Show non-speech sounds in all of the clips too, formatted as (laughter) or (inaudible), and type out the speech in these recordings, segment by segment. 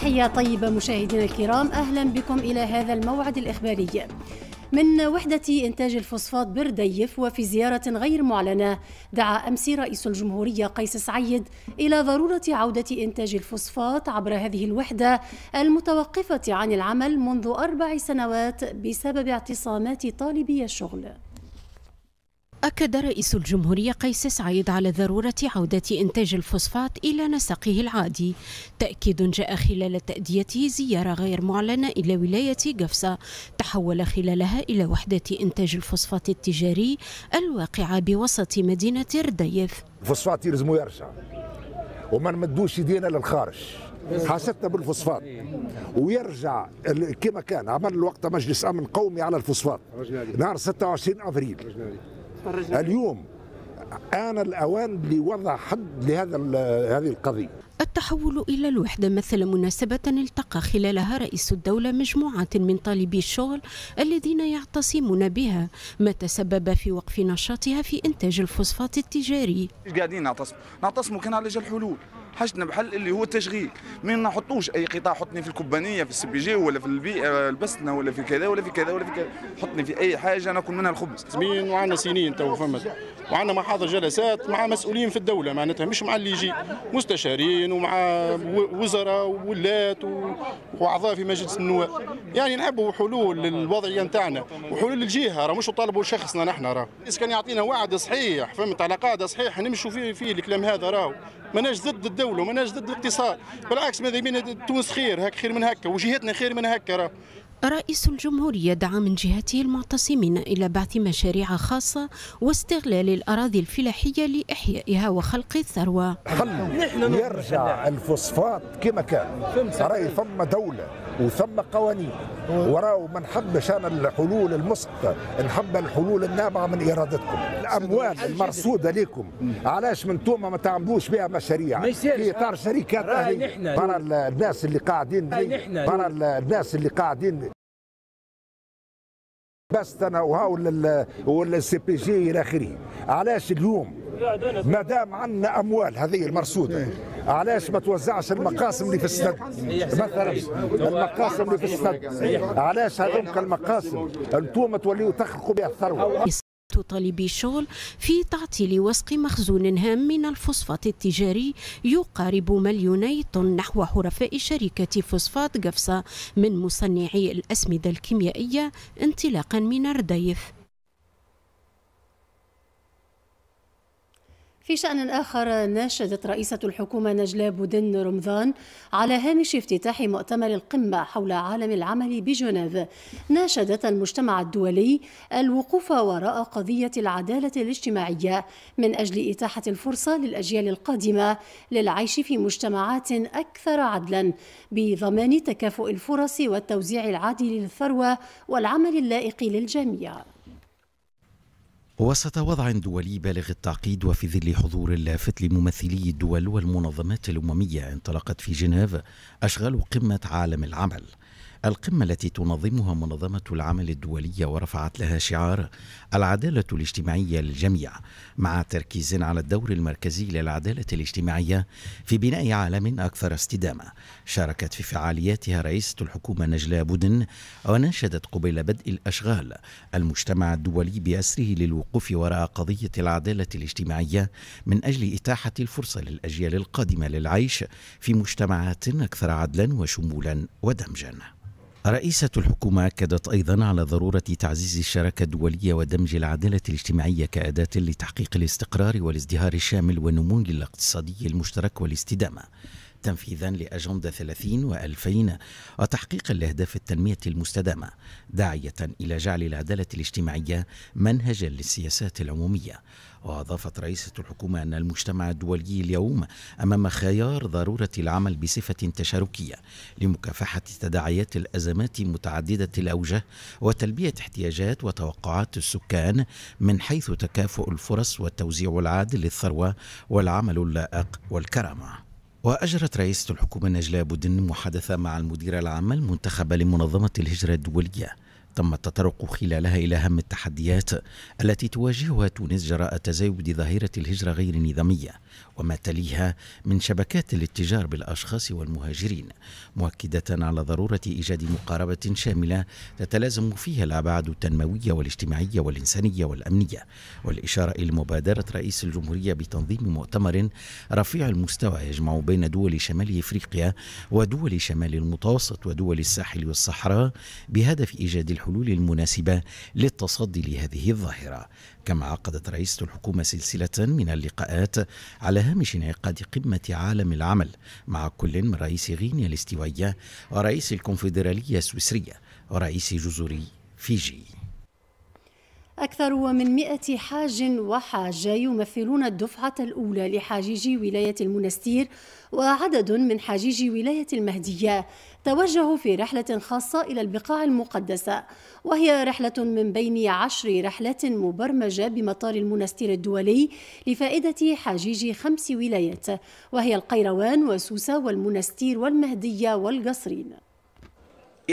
تحية طيبة مشاهدينا الكرام أهلا بكم إلى هذا الموعد الإخباري من وحدة إنتاج الفوسفات برديف وفي زيارة غير معلنة دعا أمس رئيس الجمهورية قيس سعيد إلى ضرورة عودة إنتاج الفوسفات عبر هذه الوحدة المتوقفة عن العمل منذ أربع سنوات بسبب اعتصامات طالبي الشغل أكد رئيس الجمهورية قيس سعيد على ضرورة عودة إنتاج الفوسفات إلى نسقه العادي تأكيد جاء خلال تأديته زيارة غير معلنة إلى ولاية قفصة تحول خلالها إلى وحدة إنتاج الفوسفات التجاري الواقعة بوسط مدينة رديف الفوسفات يلزمو يرجع وما نمدوش يدينا للخارج حاستنا بالفوسفات ويرجع كما كان عمل الوقت مجلس امن قومي على الفوسفات نهار 26 افريل اليوم آن الأوان لوضع حد لهذا هذه القضية التحول إلى الوحدة مثل مناسبة التقى خلالها رئيس الدولة مجموعة من طالبي الشغل الذين يعتصمون بها ما تسبب في وقف نشاطها في إنتاج الفوسفات التجاري قاعدين نعتصم نعتصم كان على الحلول حاجتنا بحل اللي هو التشغيل ما نحطوش اي قطاع حطني في الكبانيه في السي جي ولا في البيئه آه، البسنا ولا في كذا ولا في كذا ولا في كذا حطني في اي حاجه ناكل منها الخبز سنين وعنا سنين تو فهمت وعنا محاضر جلسات مع مسؤولين في الدوله معناتها مش مع اللي يجي مستشارين ومع وزراء وولات واعضاء في مجلس النواب يعني نحبوا حلول للوضعيه نتاعنا وحلول الجهه راه مش طالبوا شخصنا نحن راه كان يعطينا وعد صحيح فهمت على قاعده صحيح نمشوا فيه فيه الكلام هذا راهو ماناش ضد الدوله وماناش ضد الاقتصاد بالعكس ماذا بينا تونس خير هاك خير من هكا وجهتنا خير من هكا راه رئيس الجمهورية دعا من جهته المعتصمين إلى بعث مشاريع خاصة واستغلال الأراضي الفلاحية لإحيائها وخلق الثروة نحن يرجع الفوسفات كما كان راهي ثم دولة وثم قوانين وراو ما نحبش انا الحلول المسقطه نحب الحلول النابعه من ارادتكم الاموال المرصوده لكم علاش من توما ما تعملوش بها مشاريع في اطار شركات برا الناس اللي قاعدين برا الناس اللي قاعدين باستنا وهاو والسي بي جي الى اخره علاش اليوم ما دام عندنا اموال هذه المرصوده علاش ما توزعش المقاسم اللي في السد مثلا المقاسم اللي في السد علاش هذوك المقاسم انتم توليوا تخلقوا بها الثروه تطالبي شغل في تعطيل وسق مخزون هام من الفوسفات التجاري يقارب مليوني طن نحو حرفاء شركة فوسفات قفصة من مصنعي الأسمدة الكيميائية انطلاقا من الرديف في شأن آخر ناشدت رئيسة الحكومة نجلاء بودن رمضان على هامش افتتاح مؤتمر القمة حول عالم العمل بجنيف ناشدت المجتمع الدولي الوقوف وراء قضية العدالة الاجتماعية من أجل إتاحة الفرصة للأجيال القادمة للعيش في مجتمعات أكثر عدلا بضمان تكافؤ الفرص والتوزيع العادل للثروة والعمل اللائق للجميع وسط وضع دولي بالغ التعقيد وفي ظل حضور اللافت لممثلي الدول والمنظمات الامميه انطلقت في جنيف اشغال قمه عالم العمل القمة التي تنظمها منظمة العمل الدولية ورفعت لها شعار العدالة الاجتماعية للجميع مع تركيز على الدور المركزي للعدالة الاجتماعية في بناء عالم أكثر استدامة شاركت في فعالياتها رئيسة الحكومة نجلاء بودن وناشدت قبيل بدء الأشغال المجتمع الدولي بأسره للوقوف وراء قضية العدالة الاجتماعية من أجل إتاحة الفرصة للأجيال القادمة للعيش في مجتمعات أكثر عدلا وشمولا ودمجا رئيسة الحكومة أكدت أيضا على ضرورة تعزيز الشراكة الدولية ودمج العدالة الاجتماعية كأداة لتحقيق الاستقرار والازدهار الشامل والنمو الاقتصادي المشترك والاستدامة تنفيذا لأجندة 30 و2000 وتحقيقا لأهداف التنمية المستدامة داعية إلى جعل العدالة الاجتماعية منهجا للسياسات العمومية وأضافت رئيسة الحكومة أن المجتمع الدولي اليوم أمام خيار ضرورة العمل بصفة تشاركية لمكافحة تداعيات الأزمات متعددة الأوجه وتلبية احتياجات وتوقعات السكان من حيث تكافؤ الفرص والتوزيع العادل للثروة والعمل اللائق والكرامة وأجرت رئيسة الحكومة نجلاء بودن محادثة مع المديرة العامة المنتخبة لمنظمة الهجرة الدولية تم التطرق خلالها إلى أهم التحديات التي تواجهها تونس جراء تزايد ظاهرة الهجرة غير النظامية وما تليها من شبكات الاتجار بالاشخاص والمهاجرين مؤكده على ضروره ايجاد مقاربه شامله تتلازم فيها الابعاد التنمويه والاجتماعيه والانسانيه والامنيه والاشاره الى مبادره رئيس الجمهوريه بتنظيم مؤتمر رفيع المستوى يجمع بين دول شمال افريقيا ودول شمال المتوسط ودول الساحل والصحراء بهدف ايجاد الحلول المناسبه للتصدي لهذه الظاهره كما عقدت رئيسة الحكومة سلسلة من اللقاءات على هامش انعقاد قمة عالم العمل مع كل من رئيس غينيا الاستوائية ورئيس الكونفدرالية السويسرية ورئيس جزر فيجي أكثر من 100 حاج وحاجة يمثلون الدفعة الأولى لحاجيجي ولاية المنستير وعدد من حاجيجي ولاية المهدية توجهوا في رحلة خاصة إلى البقاع المقدسة وهي رحلة من بين عشر رحلات مبرمجة بمطار المنستير الدولي لفائدة حاجيج خمس ولايات وهي القيروان وسوسة والمنستير والمهدية والقصرين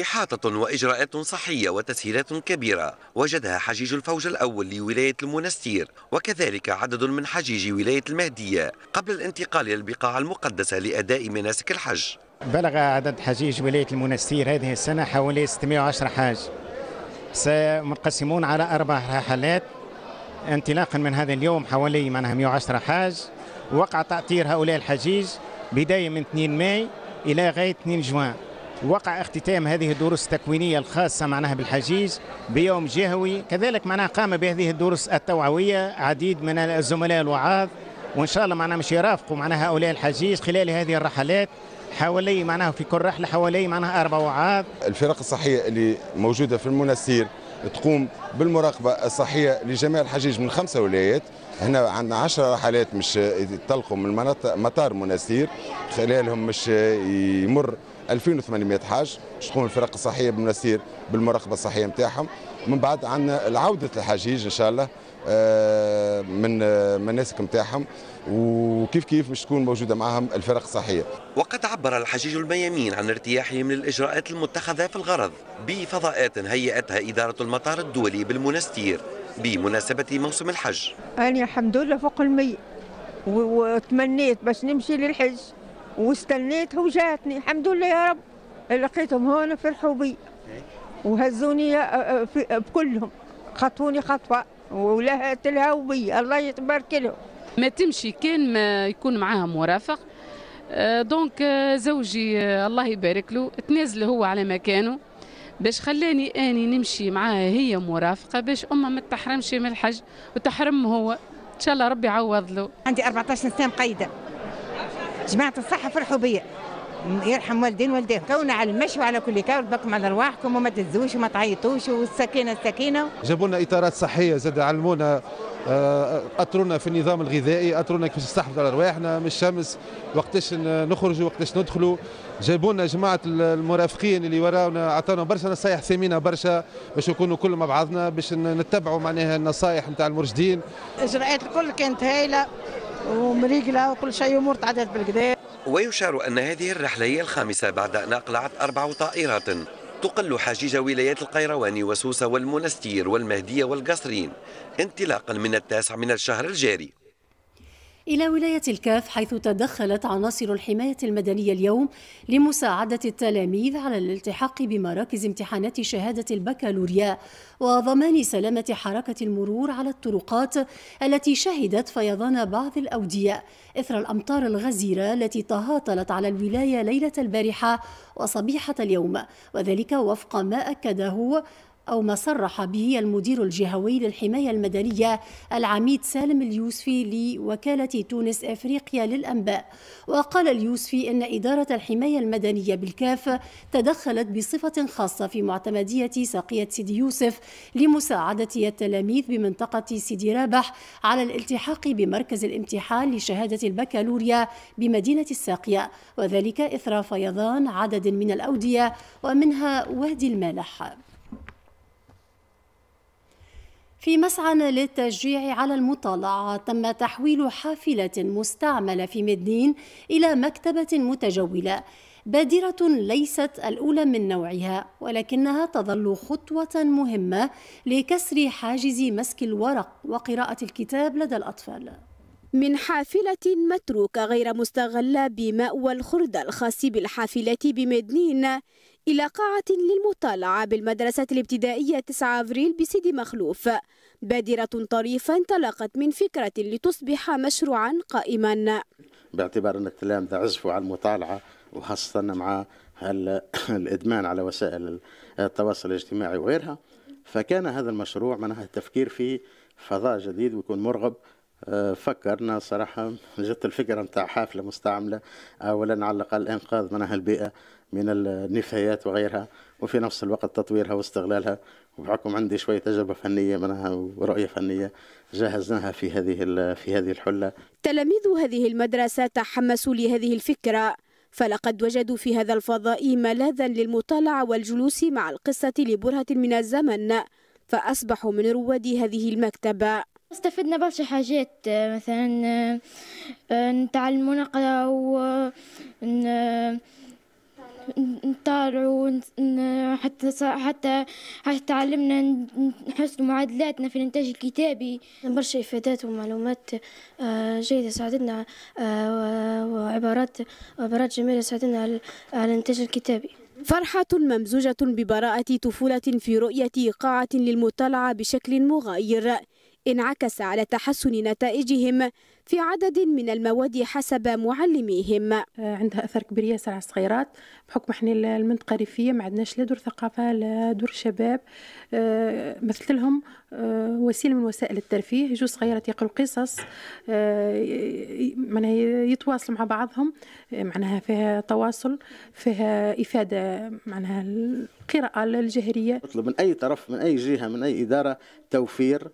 إحاطة وإجراءات صحية وتسهيلات كبيرة وجدها حجيج الفوج الأول لولاية المنستير وكذلك عدد من حجيج ولاية المهدية قبل الانتقال للبقاع المقدسة لأداء مناسك الحج بلغ عدد حجيج ولاية المنستير هذه السنة حوالي 610 حاج سمنقسمون على أربع رحلات انطلاقا من هذا اليوم حوالي معناها 110 حاج وقع تأطير هؤلاء الحجيج بداية من 2 ماي إلى غاية 2 جوان وقع اختتام هذه الدروس التكوينية الخاصة معناها بالحجيج بيوم جهوي كذلك معناها قام بهذه الدروس التوعوية عديد من الزملاء الوعاظ وإن شاء الله معناها مش يرافقوا معناها هؤلاء الحجيج خلال هذه الرحلات حوالي معناها في كل رحلة حوالي معناها أربع وعاظ الفرق الصحية اللي موجودة في المنسير تقوم بالمراقبة الصحية لجميع الحجيج من خمسة ولايات هنا عندنا 10 رحلات مش يطلقوا من مطار مناسير خلالهم مش يمر 2800 حاج شحون الفرق الصحيه بالمناسير بالمراقبه الصحيه نتاعهم من بعد عندنا العوده الحجيج ان شاء الله آه، من آه، مناسك نتاعهم وكيف كيف مش تكون موجوده معهم الفرق الصحيه. وقد عبر الحجيج الميامين عن ارتياحهم للاجراءات المتخذه في الغرض بفضاءات هيئتها اداره المطار الدولي بالمنستير بمناسبه موسم الحج. انا الحمد لله فوق المي وتمنيت باش نمشي للحج واستنيتها وجاتني الحمد لله يا رب لقيتهم هون فرحوا بي وهزوني آه، آه، آه، بكلهم خطوني خطوه ولهت لها وبي الله يتبارك لهم ما تمشي كان ما يكون معاها مرافق دونك زوجي الله يبارك له تنازل هو على مكانه باش خلاني اني نمشي معاها هي مرافقه باش امها ما تحرمش من الحج وتحرم هو ان شاء الله ربي يعوض له عندي 14 سنه قيده جماعة الصحة فرحوا بيا يرحم والدين والديه كون على المشي وعلى كل كار بكم على رواحكم وما تهزوش وما تعيطوش والسكينه السكينه جابوا لنا اطارات صحيه زاد علمونا آه، آه، اطرونا في النظام الغذائي اطرونا كيفاش نستحفظوا على رواحنا من الشمس وقتاش نخرجوا وقتاش ندخلوا جابوا لنا جماعه المرافقين اللي وراونا اعطونا برشا نصايح ثمينه برشا باش نكونوا كل مع بعضنا باش نتبعوا معناها النصايح نتاع المرشدين الاجراءات الكل كانت هايله ومريقله وكل شيء امور تعدات بالكدا ويشار ان هذه الرحله هي الخامسه بعد ان اقلعت اربع طائرات تقل حجيج ولايات القيروان وسوسة والمنستير والمهدية والقصرين انطلاقا من التاسع من الشهر الجاري إلى ولاية الكاف حيث تدخلت عناصر الحماية المدنية اليوم لمساعدة التلاميذ على الالتحاق بمراكز امتحانات شهادة البكالوريا وضمان سلامة حركة المرور على الطرقات التي شهدت فيضان بعض الأودية إثر الأمطار الغزيرة التي تهاطلت على الولاية ليلة البارحة وصبيحة اليوم وذلك وفق ما أكده أو ما صرح به المدير الجهوي للحماية المدنية العميد سالم اليوسفي لوكالة تونس إفريقيا للأنباء وقال اليوسفي إن إدارة الحماية المدنية بالكاف تدخلت بصفة خاصة في معتمدية ساقية سيدي يوسف لمساعدة التلاميذ بمنطقة سيدي رابح على الالتحاق بمركز الامتحان لشهادة البكالوريا بمدينة الساقية وذلك إثر فيضان عدد من الأودية ومنها وادي المالح في مسعى للتشجيع على المطالعة تم تحويل حافلة مستعملة في مدنين إلى مكتبة متجولة بادرة ليست الأولى من نوعها ولكنها تظل خطوة مهمة لكسر حاجز مسك الورق وقراءة الكتاب لدى الأطفال من حافلة متروكة غير مستغلة بمأوى الخردة الخاص بالحافلة بمدنين إلى قاعة للمطالعة بالمدرسة الابتدائية 9 أفريل بسيدي مخلوف بادرة طريفة انطلقت من فكرة لتصبح مشروعا قائما باعتبار أن التلامذة عزفوا على المطالعة وخاصة مع (clears throat) الإدمان على وسائل التواصل الاجتماعي وغيرها فكان هذا المشروع منها التفكير في فضاء جديد ويكون مرغب آه، فكرنا صراحة جت الفكرة نتاع حافلة مستعملة أولا آه، على الأقل إنقاذ منها البيئة من النفايات وغيرها وفي نفس الوقت تطويرها واستغلالها وبحكم عندي شوية تجربة فنية منها ورؤية فنية جهزناها في هذه في هذه الحلة تلاميذ هذه المدرسة تحمسوا لهذه الفكرة فلقد وجدوا في هذا الفضاء ملاذا للمطالعة والجلوس مع القصة لبرهة من الزمن فأصبحوا من رواد هذه المكتبة استفدنا برشا حاجات مثلا آه، نتعلموا نقراو نطالعوا حتى حتى حتى تعلمنا نحسنوا معادلاتنا في الانتاج الكتابي برشا افادات ومعلومات آه، جيده ساعدتنا آه، وعبارات عبارات جميله ساعدتنا على الانتاج الكتابي فرحة ممزوجة ببراءة طفولة في رؤية قاعة للمطالعة بشكل مغاير انعكس على تحسن نتائجهم في عدد من المواد حسب معلميهم آه، عندها أثر كبير ياسر على الصغيرات بحكم احنا المنطقة ريفية ما عندناش لا دور ثقافة لا دور شباب آه، مثلت لهم آه، وسيلة من وسائل الترفيه يجوا صغيرات يقروا قصص معناها يتواصلوا مع بعضهم معناها فيها تواصل فيها إفادة معناها القراءة الجهرية أطلب من أي طرف من أي جهة من أي إدارة توفير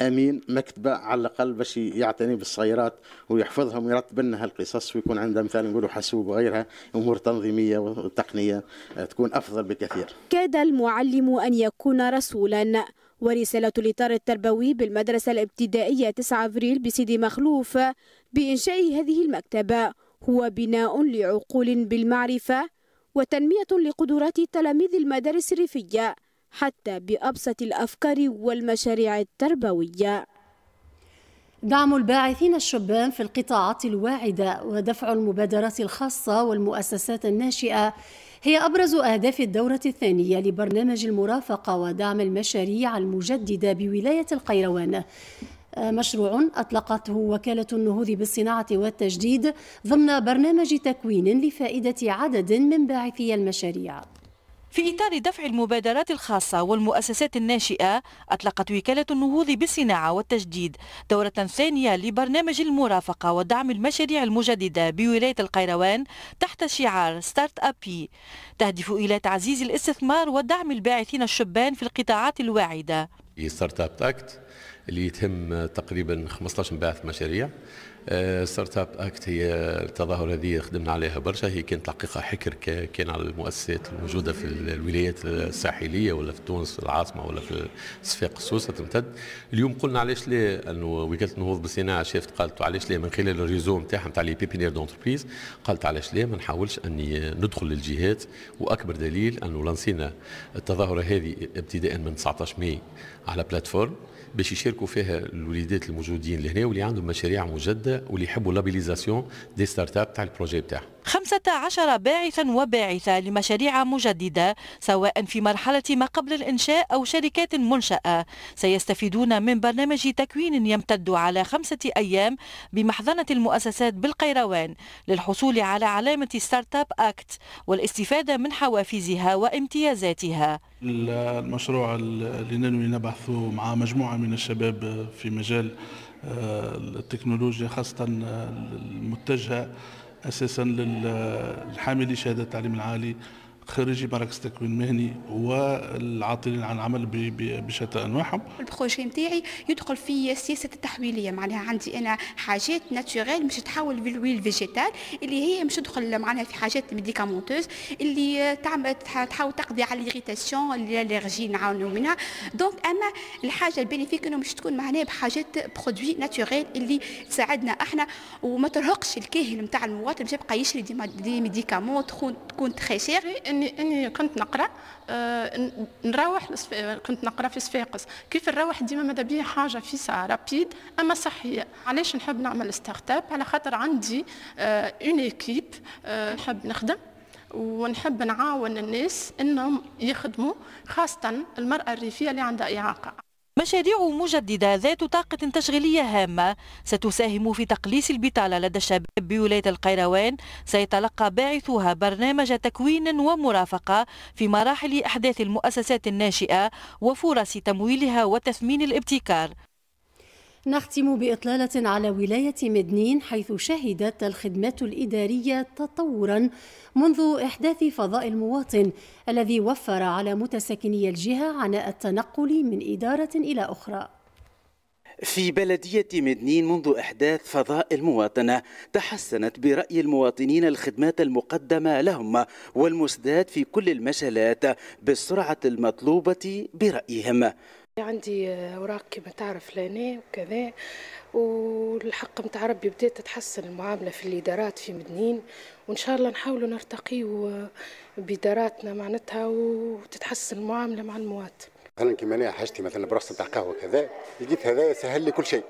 امين مكتبه على الاقل باش يعتني بالصغيرات ويحفظهم ويرتب لنا هالقصص ويكون عندها مثال نقولوا حاسوب وغيرها امور تنظيميه وتقنيه تكون افضل بكثير. كاد المعلم ان يكون رسولا ورسالة الإطار التربوي بالمدرسة الابتدائية 9 أبريل بسيدي مخلوف بإنشاء هذه المكتبة هو بناء لعقول بالمعرفة وتنمية لقدرات تلاميذ المدارس الريفية حتى بأبسط الأفكار والمشاريع التربوية دعم الباعثين الشبان في القطاعات الواعدة ودفع المبادرات الخاصة والمؤسسات الناشئة هي أبرز أهداف الدورة الثانية لبرنامج المرافقة ودعم المشاريع المجددة بولاية القيروان مشروع أطلقته وكالة النهوض بالصناعة والتجديد ضمن برنامج تكوين لفائدة عدد من باعثي المشاريع في إطار دفع المبادرات الخاصة والمؤسسات الناشئة أطلقت وكالة النهوض بالصناعة والتجديد دورة ثانية لبرنامج المرافقة ودعم المشاريع المجددة بولاية القيروان تحت شعار ستارت أبي تهدف إلى تعزيز الاستثمار ودعم الباعثين الشبان في القطاعات الواعدة ستارت أب أكت اللي يتهم تقريبا 15 باعث مشاريع آه، ستارت اب اكت هي التظاهره هذه خدمنا عليها برشا هي كانت الحقيقه حكر كان على المؤسسات الموجوده في الولايات الساحليه ولا في تونس في العاصمه ولا في صفاق السوسه تمتد اليوم قلنا علاش لا انه وكاله النهوض بالصناعه شافت قالت علاش لا من خلال الريزو نتاعها نتاع لي بيبينير دونتربريز قالت علاش لا ما نحاولش اني ندخل للجهات واكبر دليل انه لانسينا التظاهره هذه ابتداء من 19 ماي على بلاتفورم باش يشاركوا فيها الوليدات الموجودين لهنا واللي عندهم مشاريع مجدة واللي يحبوا لابيليزاسيون دي ستارت اب تاع البروجي بتاعهم 15 باعثا وباعثة لمشاريع مجددة سواء في مرحلة ما قبل الإنشاء أو شركات منشأة سيستفيدون من برنامج تكوين يمتد على خمسة أيام بمحضنة المؤسسات بالقيروان للحصول على علامة ستارت اب أكت والاستفادة من حوافزها وامتيازاتها المشروع اللي ننوي نبحثه مع مجموعة من الشباب في مجال آه، التكنولوجيا خاصة آه، المتجهة اساسا للحاملي شهاده التعليم العالي خريجي مراكز تكوين مهني والعاطلين عن العمل بشتى انواعهم البروجي نتاعي يدخل في السياسه التحويليه معناها عندي انا حاجات ناتشورال مش تحول بالويل فيجيتال اللي هي مش تدخل معناها في حاجات ميديكامونتوز اللي تعمل تحاول تقضي على ليغيتاسيون الالرجي نعاونوا منها دونك اما الحاجه البينيفيك انه مش تكون معناها بحاجات برودوي ناتشورال اللي تساعدنا احنا وما ترهقش الكاهل نتاع المواطن باش يبقى يشري دي ميديكامون تكون تكون تخي اني اني كنت نقرا آه، نروح كنت نقرا في صفاقس كيف نروح ديما ماذا بيا حاجه فيسا رابيد اما صحيه علاش نحب نعمل ستارت اب على خاطر عندي اون آه، ايكيب آه، نحب نخدم ونحب نعاون الناس انهم يخدموا خاصه المراه الريفيه اللي عندها اعاقه مشاريع مجددة ذات طاقة تشغيلية هامة ستساهم في تقليص البطالة لدى الشباب بولاية القيروان سيتلقى باعثوها برنامج تكوين ومرافقة في مراحل أحداث المؤسسات الناشئة وفرص تمويلها وتثمين الابتكار نختم بإطلالة على ولاية مدنين حيث شهدت الخدمات الإدارية تطورا منذ إحداث فضاء المواطن الذي وفر على متساكني الجهة عناء التنقل من إدارة إلى أخرى في بلدية مدنين منذ إحداث فضاء المواطنة تحسنت برأي المواطنين الخدمات المقدمة لهم والمسداد في كل المجالات بالسرعة المطلوبة برأيهم عندي آه، اوراق كما تعرف لهنا وكذا والحق متاع ربي بدات تتحسن المعامله في الادارات في مدنين وان شاء الله نحاولوا نرتقيوا آه، باداراتنا معناتها وتتحسن المعامله مع المواطن. مثلا كيما انا حاجتي مثلا برخصه نتاع قهوه كذا لقيت هذا سهل لي كل شيء.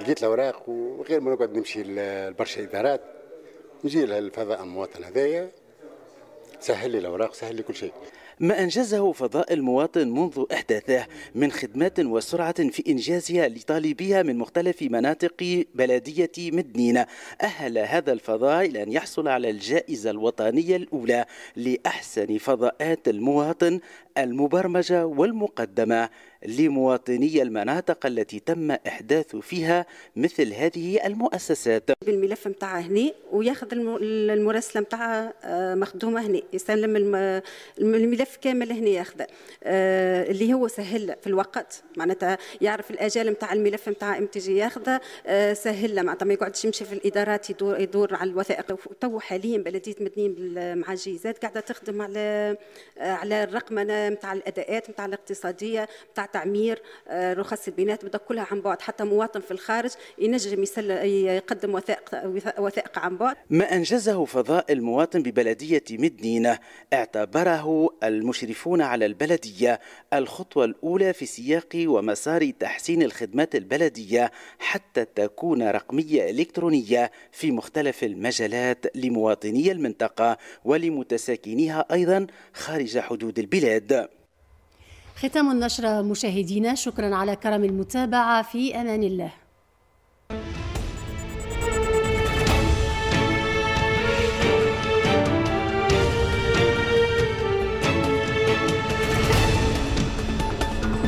لقيت الاوراق وغير ما نقعد نمشي لبرشا ادارات نجي للفضاء المواطن هذايا سهل لي الاوراق سهل لي كل شيء. ما أنجزه فضاء المواطن منذ إحداثه من خدمات وسرعة في إنجازها لطالبيها من مختلف مناطق بلدية مدنين أهل هذا الفضاء إلى أن يحصل على الجائزة الوطنية الأولى لأحسن فضاءات المواطن المبرمجة والمقدمة لمواطني المناطق التي تم إحداث فيها مثل هذه المؤسسات بالملف متاعها هنا وياخذ المراسلة متاعها آه، مخدومة هنا يسلم الملف كامل هنا ياخذه آه، اللي هو سهل في الوقت معناتها يعرف الأجال متاع الملف متاع ام تي جي ياخذه آه، سهل معناتها ما يقعدش يمشي في الإدارات يدور, يدور على الوثائق تو حاليا بلدية مدنيين مع الجيزات قاعدة تخدم على على الرقمنة نتاع الاداءات نتاع الاقتصاديه نتاع تعمير آه، رخص البنات بدك كلها عن بعد حتى مواطن في الخارج ينجم يسل يقدم وثائق وثائق عن بعد ما انجزه فضاء المواطن ببلديه مدنينه اعتبره المشرفون على البلديه الخطوه الاولى في سياق ومسار تحسين الخدمات البلديه حتى تكون رقميه الكترونيه في مختلف المجالات لمواطني المنطقه ولمتساكنيها ايضا خارج حدود البلاد ختام النشرة مشاهدينا شكرا على كرم المتابعة في أمان الله